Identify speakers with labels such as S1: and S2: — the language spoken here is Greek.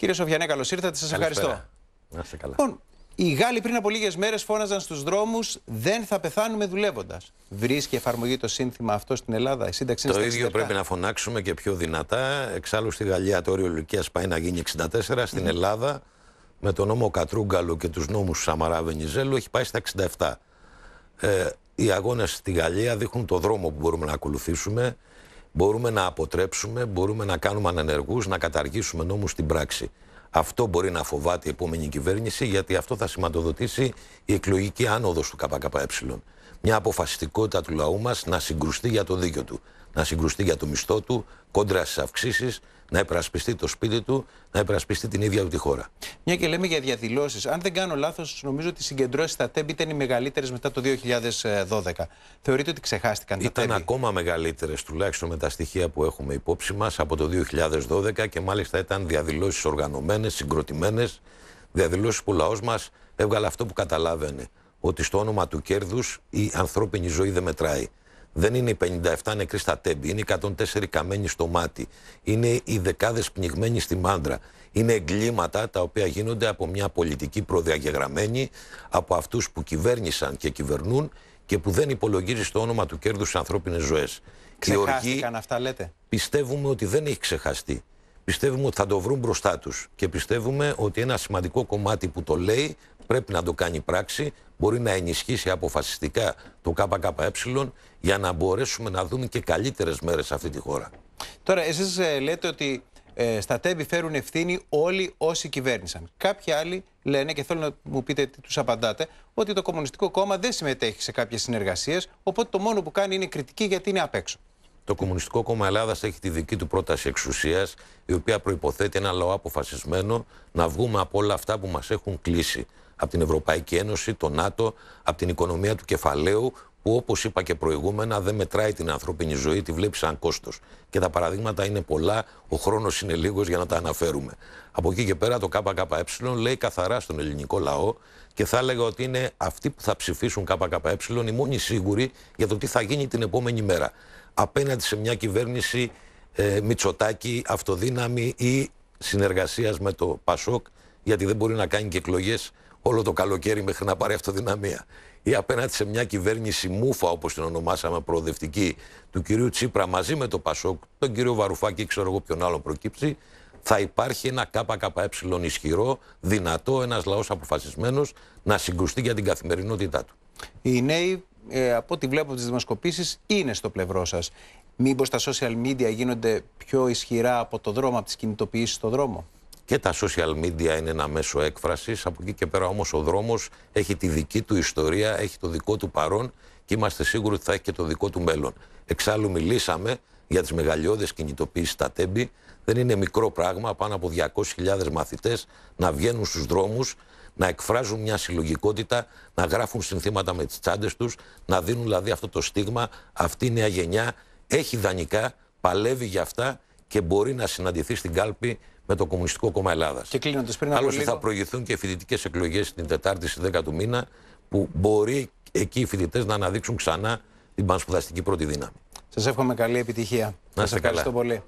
S1: Κύριε Σοφιανέ, καλώς ήρθατε. Σας ευχαριστώ. Να είστε καλά. Λοιπόν, οι Γάλλοι πριν από λίγες μέρες φώναζαν στους δρόμους Δεν θα πεθάνουμε δουλεύοντας. Βρίσκει εφαρμογή το σύνθημα αυτό στην Ελλάδα. Η σύνταξη το
S2: ίδιο πρέπει να φωνάξουμε και πιο δυνατά. Εξάλλου στη Γαλλία το όριο ηλικίας πάει να γίνει 64. Στην ναι. Ελλάδα με τον νόμο Κατρούγκαλο και τους νόμους Σαμαρά Βενιζέλου έχει πάει στα 67. Ε, οι αγώνες στη Γαλλία δείχνουν το δρόμο που μπορούμε να ακολουθήσουμε μπορούμε να αποτρέψουμε, μπορούμε να κάνουμε ανενεργούς, να καταργήσουμε νόμους στην πράξη. Αυτό μπορεί να φοβάται η επόμενη κυβέρνηση, γιατί αυτό θα σηματοδοτήσει η εκλογική άνοδος του ΚΚΕ. Μια αποφασιστικότητα του λαού μας να συγκρουστεί για το δίκιο του να συγκρουστεί για το μισθό του, κόντρα στις αυξήσεις, να επρασπιστεί το σπίτι του, να επρασπιστεί την ίδια του τη χώρα.
S1: Μια και λέμε για διαδηλώσεις. Αν δεν κάνω λάθος, νομίζω ότι οι συγκεντρώσεις στα ΤΕΜΠ ήταν οι μεγαλύτερες μετά το 2012. Θεωρείτε ότι ξεχάστηκαν τα τα Ήταν ακόμα μεγαλύτερες,
S2: τουλάχιστον με τα στοιχεία που έχουμε υπόψη μας, από το 2012 και μάλιστα ήταν διαδηλώσεις οργανωμένες, συγκροτημένες, διαδηλώσεις που ο λαός μας έβγαλε αυτό που καταλάβαινε. Ότι στο όνομα του κέρδους η ανθρώπινη ζωή δεν μετράει. Δεν είναι οι 57 νεκροί στα τέμπη, είναι οι 104 καμένοι στο μάτι, είναι οι δεκάδες πνιγμένοι στη μάντρα. Είναι εγκλήματα τα οποία γίνονται από μια πολιτική προδιαγεγραμμένη, από αυτούς που κυβέρνησαν και κυβερνούν και που δεν υπολογίζει στο όνομα του κέρδους στις ανθρώπινες ζωές. Ξεχάστηκαν οργή, αυτά λέτε. Πιστεύουμε ότι δεν έχει ξεχαστεί πιστεύουμε ότι θα το βρουν μπροστά τους. Και πιστεύουμε ότι ένα σημαντικό κομμάτι που το λέει πρέπει να το κάνει πράξη, μπορεί να ενισχύσει αποφασιστικά το ΚΚΕ για να μπορέσουμε να δούμε και καλύτερες μέρες σε αυτή τη χώρα.
S1: Τώρα, εσείς ε, λέτε ότι ε, στα τέμπη φέρουν ευθύνη όλοι όσοι κυβέρνησαν. Κάποιοι άλλοι λένε, και θέλω να μου πείτε τι τους απαντάτε, ότι το Κομμουνιστικό Κόμμα δεν συμμετέχει σε κάποιες συνεργασίες, οπότε το μόνο που κάνει είναι κριτική γιατί είναι απ' έξω. Το Κομμουνιστικό
S2: Κόμμα Ελλάδας έχει τη δική του πρόταση εξουσίας, η οποία προποθέτει ένα λαό αποφασισμένο να βγούμε από όλα αυτά που μας έχουν κλείσει. Από την Ευρωπαϊκή Ένωση, το ΝΑΤΟ, από την οικονομία του κεφαλαίου, που όπως είπα και προηγούμενα δεν μετράει την ανθρώπινη ζωή, τη βλέπει σαν κόστος. Και τα παραδείγματα είναι πολλά, ο χρόνος είναι λίγος για να τα αναφέρουμε. Από εκεί και πέρα το ΚΚΕ λέει καθαρά στον ελληνικό λαό και θα έλεγα ότι είναι αυτοί που θα ψηφίσουν ΚΚΕ οι μόνοι σίγουροι για το τι θα γίνει την επόμενη μέρα απέναντι σε μια κυβέρνηση ε, Μητσοτάκη, αυτοδύναμη ή συνεργασίας με το Πασόκ, γιατί δεν μπορεί να κάνει και εκλογές όλο το καλοκαίρι μέχρι να πάρει αυτοδυναμία. Ή απέναντι σε μια κυβέρνηση μούφα, όπως την ονομάσαμε προοδευτική, του κυρίου Τσίπρα μαζί με το Πασόκ, τον κύριο Βαρουφάκη, ξέρω εγώ ποιον άλλο προκύψει, θα υπάρχει ένα ΚΚΕ ισχυρό, δυνατό, ένας λαός αποφασισμένος να συγκρουστεί για την καθημερινότητά
S1: του. Οι νέοι ε, από ό,τι βλέπω από τις δημοσκοπήσεις, είναι στο πλευρό σας. Μήπως τα social media γίνονται πιο ισχυρά από το δρόμο, από τις κινητοποιήσεις στο δρόμο.
S2: Και τα social media είναι ένα μέσο έκφρασης, από εκεί και πέρα όμως ο δρόμος έχει τη δική του ιστορία, έχει το δικό του παρόν και είμαστε σίγουροι ότι θα έχει και το δικό του μέλλον. Εξάλλου μιλήσαμε για τις μεγαλειώδες κινητοποιήσεις στα τέμπη. Δεν είναι μικρό πράγμα πάνω από 200.000 μαθητές να βγαίνουν στους δρόμους, να εκφράζουν μια συλλογικότητα, να γράφουν συνθήματα με τις τσάντες τους, να δίνουν δηλαδή αυτό το στίγμα. Αυτή η νέα γενιά έχει δανεικά, παλεύει για αυτά και μπορεί να συναντηθεί στην κάλπη με το Κομμουνιστικό Κόμμα Ελλάδας. Άλλωστε λίγο... θα προηγηθούν και φοιτητικές εκλογές την Τετάρτη η 10 του μήνα, που μπορεί εκεί οι φοιτητές να αναδείξουν ξανά την πανσπουδαστική πρώτη δύναμη.
S1: Σας εύχομαι καλή επιτυχία. Να είστε καλά. Ευχαριστώ πολύ.